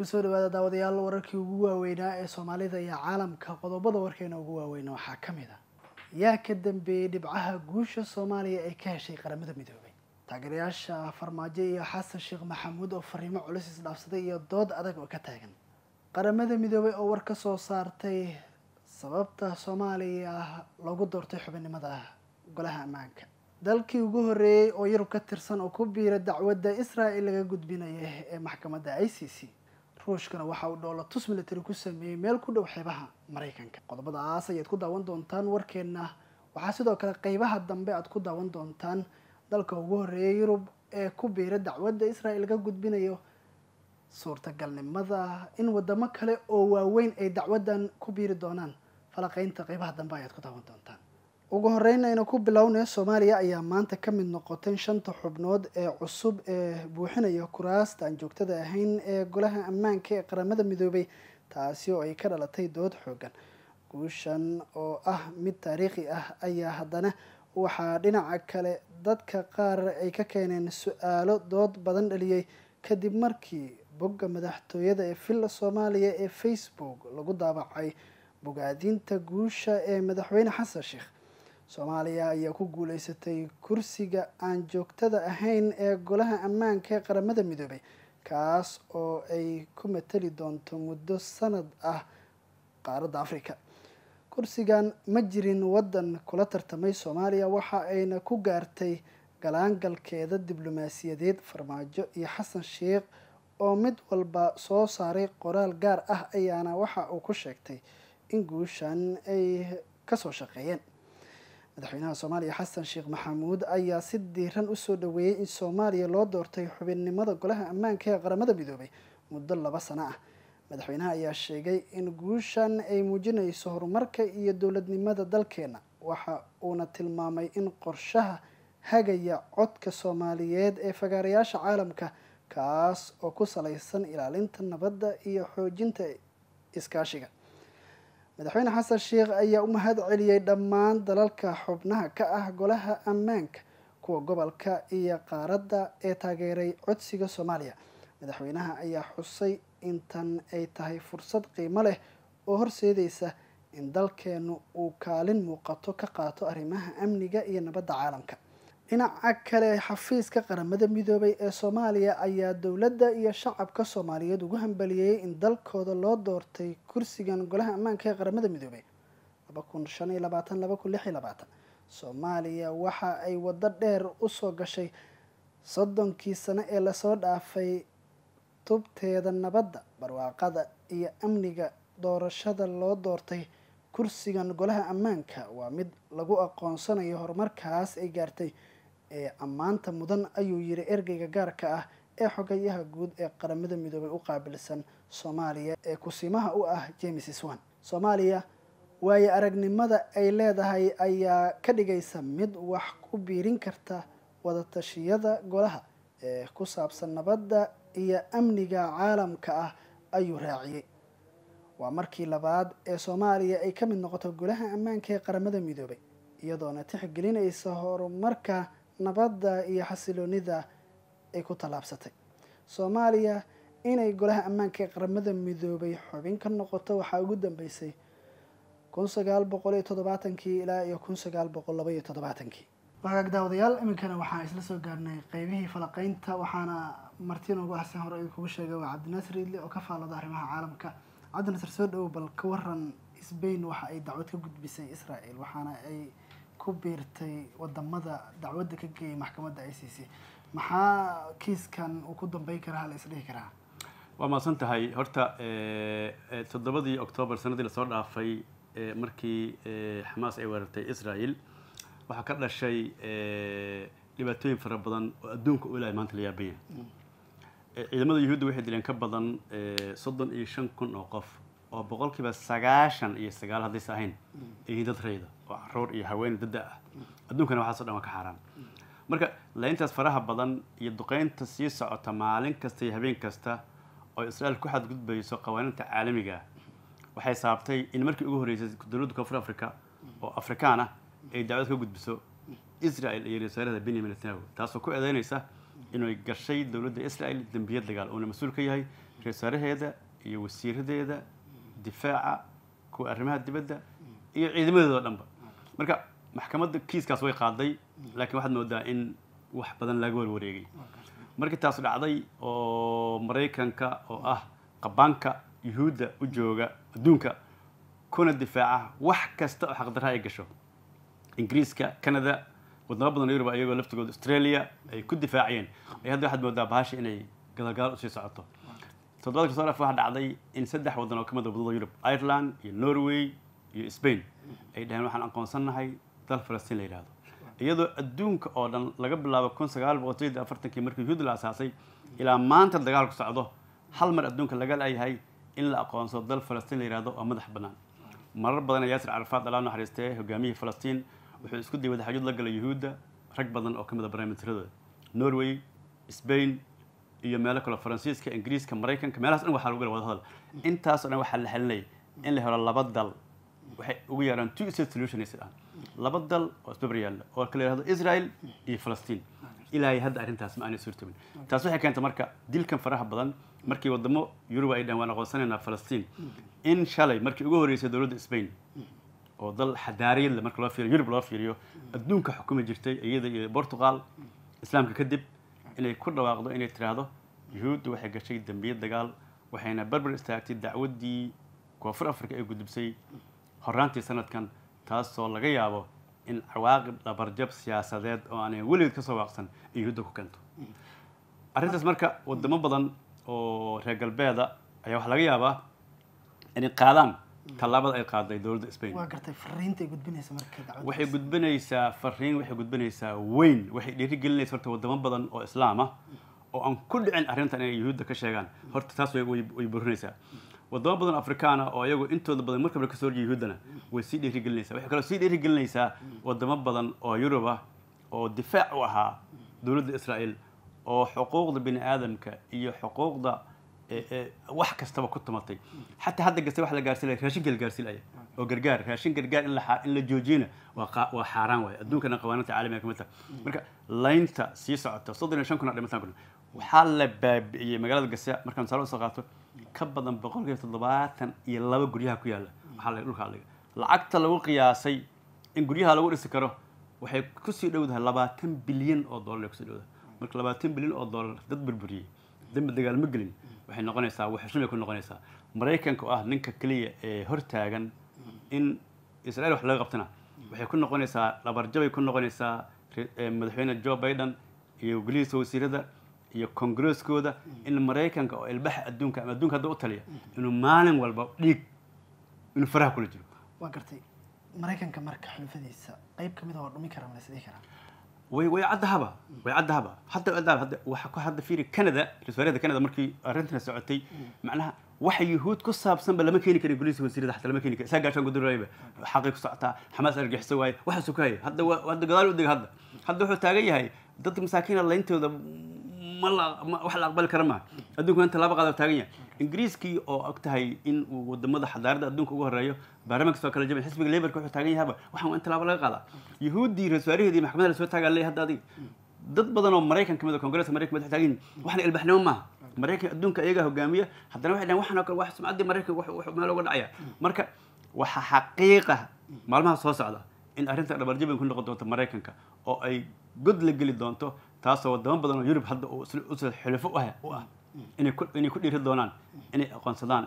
kusoo dhawaada daawadayaal wararkii ugu waaweynaa ee soomaalida iyo caalamka qodobada warkeena ugu waaweyna waxaa ka mid ah yaa ka dambeeyey dhibcaha guusha soomaaliya ay ka heshay qaramada midoobay taageerayaasha farmaajo iyo xasan sheekh maxamuud oo fariimo culus isdhaafsaday iyo dood adag oo ka taagan qaramada midoobay oo war ka soo saartay sababta soomaaliya ah lagu doortay xubinimada ah, golaha ammaanka dalkii ugu horreeyey oo yurub ka tirsan oo ku biira dacwadda israel laga gudbinaya ee maxkamadda i c c ruushkana waxa uu dhoola tus milatary ku sameeyey meel ku dhow xeebaha maraykanka qodobadaas ayaad ku daawan doontaan warkeenna waxaa sidoo kale qeybaha dambe aad ku daawan doontaan dalka ugu horeeya yurub ee ku biira dacwadda israel ka gudbinayo suurtagalnimada in wadamo kale oo waaweyn ay dacwaddan ku biiri doonaan falaqeynta qeybaha dambe ayaad ku daawan doontaan ugu horeyn aynu ku bilowna soomaaliya ayaa maanta ka mid noqotay shanta xubnood ee cusub ee buuxinaya kuraasta aan joogtada ahayn ee golaha ammaanka ee qaramada midoobay taasi oo ay ka dhalatay dood xoogan guushan oo ah mid taariikhi ah ayaa haddana waxaa dhinaca kale dadka qaar ay ka keeneen su-aalo dood badan dhaliyey kadib markii bogga madaxtooyada ee villa soomaaliya ee facebook lagu daabacay bogaadiinta guusha ee madaxweyne xasan sheekh soomaaliya ayaa ku guuleysatay kursiga aan joogtada ahayn ee golaha ammaanka ee qaramada midoobay kaas oo ay ku matali doonto muddo sanad ah qaaradda afrika kursigan ma jirin waddan kula tartamay soomaaliya waxa ayna ku gaartay galaangalkeeda diblomaasiyadeed farmaajo iyo xasan sheekh oo mid walba soo saaray qoraal gaar ah ayaana waxa uu ku sheegtay in guushan ay kasoo shaqeeyeen madaxweynaha soomaaliya xasan sheekh maxamuud ayaa si diiran usoo dhaweeyey in soomaaliya loo doortay xubinnimada golaha ammaanka ee qaramada midoobay muddo laba sano ah madaxweynaha ayaa sheegay in guushan ay muujinayso horumarka iyo dowladnimada dalkeena waxa uuna tilmaamay in qorshaha hagaya codka soomaaliyeed ee fagaarayaasha caalamka kaas oo ku salaysan ilaalinta nabadda iyo xoojinta iskaashiga madaxweyne xasan sheekh ayaa u mahad celiyey dhammaan dalalka xubnaha ka ah golaha ammaanka kuwa gobolka iyo qaaradda ee taageeray codsiga soomaaliya madaxweynaha ayaa xusay intan ay tahay fursad qiimo leh oo horseedeysa in dalkeenu uu kaalin muuqato ka qaato arrimaha amniga iyo nabadda caalamka dhinaca kale xafiiska qaramada midoobay ee soomaaliya ayaa dowladda iyo shacabka soomaaliyeed ugu hambaliyey in dalkooda loo doortay kursigan golaha ammaanka ee qaramada midoobay soomaaliya waxa ay waddo dheer usoo gashay soddonkii sane ee lasoo dhaafay tubteeda nabadda barwaaqada iyo amniga doorashada loo doortay kursigan golaha ammaanka waa mid lagu aqoonsanayo horumarkaas ay gaartay ee ammaanta mudan ayuu yiri ergeyga gaarka ah ee xogayaha guud ee qaramada midoobay u qaabilsan soomaaliya ee kusimaha u ah james swan soomaaliya waaye aragnimada ay leedahay ayaa ka dhigaysa mid wax ku biirin karta wadatashiyada golaha ee ku saabsan nabadda iyo amniga caalamka ah ayuu raaciyey waa markii labaad ee soomaaliya ay ka mid noqoto golaha ammaanka ee qaramada midoobay iyadoona tixgelinaysa horumarka nabadda iyo xasiloonida ay ku tallaabsatay soomaaliya inay golaha ammaanka ee qaramada midoobay xubin ka noqoto waxaa ugu dambeysay kun sagaal boqol iyo toddobaatankii ilaa iyo kun sagaal boqol laba iyo toddobaatankii wagaag daawadayaal iminkana waxaan isla soo gaarnay qeybihii falaqeynta waxaana marti noogu ahsan hore kugu sheegay waa cabdinasir idli oo ka faallada arrimaha caalamka cabdinasir soo dhow bal ka waran sbain waxa ay dacwad ka gudbisay israel waxaana ay ku biirtay wadamada dacwadda ka geeyay maxkamadda i c c maxaa kiiskan uu ku dambeyn karaa la isdhihi karaa waa mahadsan tahay horta eh, eh, toddobadii octoobar sanadii lasoo dhaafay eh, markii xamaas ay weerartay israel waxaa ka dhashay dhibaatooyin fara badan oo adduunka u ilahay maanta la yaaban mm. ciidamada yuhuudda waxay dileen ka badan soddon iyo shan kun oo qof oo boqolkiiba sagaashan iyo sagaal haddaysa ahayn yihiin dad rayda oo caruur iyo haween dada ah adduunkana waxaaso dhan waa ka xaaraan marka layntaas faraha badan iyo duqeynta sii socota maalin kasta iyo habeen kasta oo israel ku xadgudbayso qawaaninta caalamiga ah, waxay saabtay in markii ugu horreysay dowladda koonfur africa oo afrikaan ah ay dacwad ka gudbiso israel iyo wasaarada benyamin netanyahu taasoo ku eedeynaysa inay gashay dowladda israel dembiyad dagaal uuna mas-uul ka yahay reer wasaaraheeda iyo wasiiradeeda difaaca kuwa arrimaha dibadda iyo ciidamadooda dhanba marka maxkamadda kiiskaas way qaaday laakiin waxaad moodaa in wax badan laga warwareegay markii taasu dhacday oo maraykanka oo ah qabaanka yuhuudda u jooga adduunka kuna difaaca wax kasta oo xaqdarra ay gasho ingiriiska canada wadamo badan yurub iyagoo laftigooda australia ay ku difaacayeen ay hadda waxaad moodaa bahasha inay gadalgadaal usii socoto todobadka soo dhaaf waxaa dhacday in saddex waddan oo ka mid wadada ah yurub ireland iyo norway iyo spain ay dhaheen waxaan aqoonsannahay dal falastiin la yidhaahdo iyadoo adduunka oo dhan laga bilaabo kun sagaal boqol sideed afartankii markii yuhuud la asaasay ilaa maanta dagaalku socdo hal mar adduunka laga laayahay in la aqoonso dal falastiin la yidhahdo oo madax bannaan marar badan yaasir carafaad alaa naxariistee hogaamiyihii falastiin wuxuu isku dayay wadaxajuud la galay yuhuudda rag badan oo ka mid a ah barnaamijtiradooda norway spain iyo meelo kale faransiiska ingiriiska maraykanka meelahas dhan waxaa lagu bela wadahadal intaasoo dhan waxaa la xalinayay in la helo laba dal waxay ugu yeeraan two state solution is ah laba dal oo isbabar yaalla oo kala yihahdo israel iyo falastiin ilaahay hadda arrintaas ma aanay suurtobin taas waxay keentay marka dilkan faraha badan markii wadamo yurub ay dhahan waan aqoonsanaynaa falastiin in shalay markii ugu horreysay dowladda spain oo dal xadaariyadle marka loo fiiriyo yurub loo fiiriyo adduunka xukumi jirtay iyada iyo portugal islaamka kadib inay ku dhawaaqdo inay tiraahdo yuhuuddu waxay gashay dembiyo dagaal waxayna barbar istaagtay dacwaddii koonfur afrika ay gudubsay horaantii sanadkan taasoo laga yaabo in cawaaqib dhabarjab siyaasadeed oo aanay weligeed kasoo waaqsan ay yuhuudda ku keento arrintaas marka wadamo badan oo reer galbeeda ayaa waxaa laga yaabaa inay qaadaan tallaabada ay qaaday dowladda spain waxay gudbinaysaa fariin waxay gudbinaysaa weyn waxay dhiirigelinaysa horta wadamo badan oo islaama ah, oo aan ku dhicin arrintan inay yuhuudda ka sheegaan horta taas way burinaysaa wadamo badan afrikaana oo iyagu intooda badan markaba ka soo horjeeda yuhuuddana way sii dhiirigelinaysaa waxay kaloo sii dhiirigelinaysaa wadamo badan oo yurub ah oo difaac u ahaa dowladda israa'iil oo xuquuqda bini aadamka iyo xuquuqda wax kastaba ku tumatay xataa hadda gasta wa la gaarsiinaya raashinka la gaarsiinaya oo gargaar raashin gargaar in in la joojiyana waa xaaraan waay adduunkana qawaaniinta caalamiga kamid tahay marka laynta sii socota soddon iyo shan kun oo dhimatan kun waxaa la baabi'iyey magaalada gasa markaan misaal usoo qaato ka badan boqol iyo toddobaatan iyo laba guryaha ku yaala waxaa la dhulka aliga lacagta lagu qiyaasay in guryaha lagu dhisi karo waxay kusii dhowdahay labaatan bilyan oo dollar ay kusii dhowdahay marka labaatan bilyan oo dollar dad burburiyey dambi dagaal gelin waxay noqonaysaa waxrumay ku noqonaysaa maraykanka oo ah ninka keliya ee hortaagan in israel wax laga qabtana waxay ku noqonaysaa dhabarjabay ku noqonaysaa madaxweyne joe biden iyo golihiisa wasiirada iyo kongareskooda in maraykanka oo ilbaxa adduunka ama adunka hadda u taliya inuu maalin walba dhiig inuu faraha kula jiro waa gartay maraykanka marka xulufadiisa qayb ka waa ah dhumi kara ma la isdhihi karaa way caddahaba way caddahaba hadda hadda waxa ku hadda fiiri canada ra-isul wasaarada canada markii arrintana socotay macnaha waxa yuhuud ku saabsanba lama keeni karin booliiska wasiirada xataa lama keeni karin isaga gaashaan gudurayba xaqii ku socotaa xamaas argixisa waaye waxaasuu ka haya hadda hadda gadaal u dega hadda hadda wuxuu taagan yahay dadka masaakiina layntooda ma la wax la aqbali kara maa adduunku inta laba qaadoo taagan yahay ingiriiskii oo og tahay in uu wadamada xadaarada adduunka ugu horeeyo baarlamaankas oo kala jaban xisbiga laborka wuxuu taagan yahaaba waxaan waa in tallaabo laga qaadaa yahuuddii rasuwaaraheedii maxkamadda la soo taagaa leeyahay hadda adiga dad badan oo maraykanka mid oo kongareska madax taagan yihin waxna ilbaxnimo maaha maraykanka adduunka iyagaa hogaamiya haddana waxay dhahan waxan oo kale wax sumcaddii maraykanka meel uga dhacaya marka waxaa xaqiiqa maalmaha soo socda in arrinta dhabarjabin ku noqon doonto maraykanka oo ay god la geli doonto taasoo wadamo badan oo yurub hadda u sida u ah, ah inay ku dhiiri doonaan inay aqoonsadaan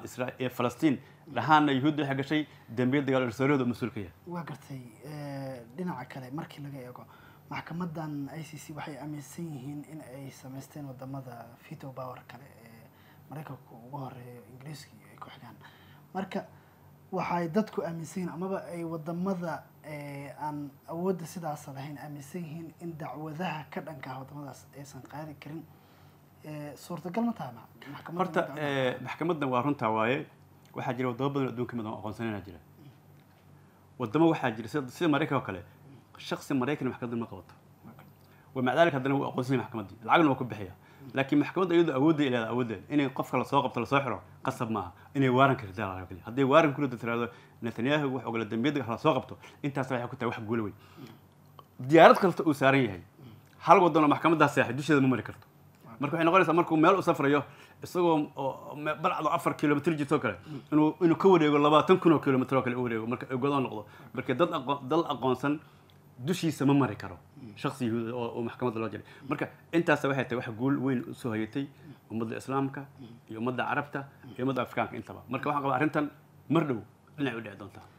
falastiin dhahaanna yuhuud waxay gashay dambiya dagaal israailiyadu mas-uulka yahay waa gartay eh, dhinaca kale markii laga eego maxkamadan i c c waxay aaminsan yihiin in ay samaysteen wadamada veto power kale ee maraykanku ugu horeeyo ingiriiska iyo ay ku xigaan marka waxay dadku aaminsan yihiin amaba ay wadamada eh, aan awoodda sidaasa lahayn aaminsan yihiin in dacwadaha ka dhankaha wadamadaas aysan qaadi karin suurtagal ma tahay horta maxkamaddan waa runtaa waaye waxaa jira wadamo badan adduunka mid aqoonsanana jira wadamo waxaa jira sida maraykan oo kale shaksi maraykan maxkamadda ma qabato ومع ذلك هذا هو قوسين محكمتي العقل ما كبحيا لكن محكمة أيضا أود إلى أود إن قف على سوق على سوحره قصب معها إن وارن كرتال على كل هذا وارن كله ترى نتنياهو وحق ولا دمبيد على سوقته أنت صحيح كنت واحد قولوي ديارتك وسارية هي هل وضعنا محكمة ده ساحل دوش هذا ممر كرتو marka waxay noqonaysaa markuu meel u safrayo isagoo balcdo afar kilomitr jirtoo kale inuu ka wareego labaatan kun oo kilomitr oo kale u wareego marka godoo noqdo marka dad dal aqoonsan dushiisa ma mari karo shaqsi yahuuda oo maxkamadda loo jiray marka intaasa waxay tahay wax guul weyn usoo hayatay ummadda islaamka iyo ummadda carabta iyo ummadda afrikaanka intaba marka waxaan qabaa arrintan mar dhow inay u dhici doontaa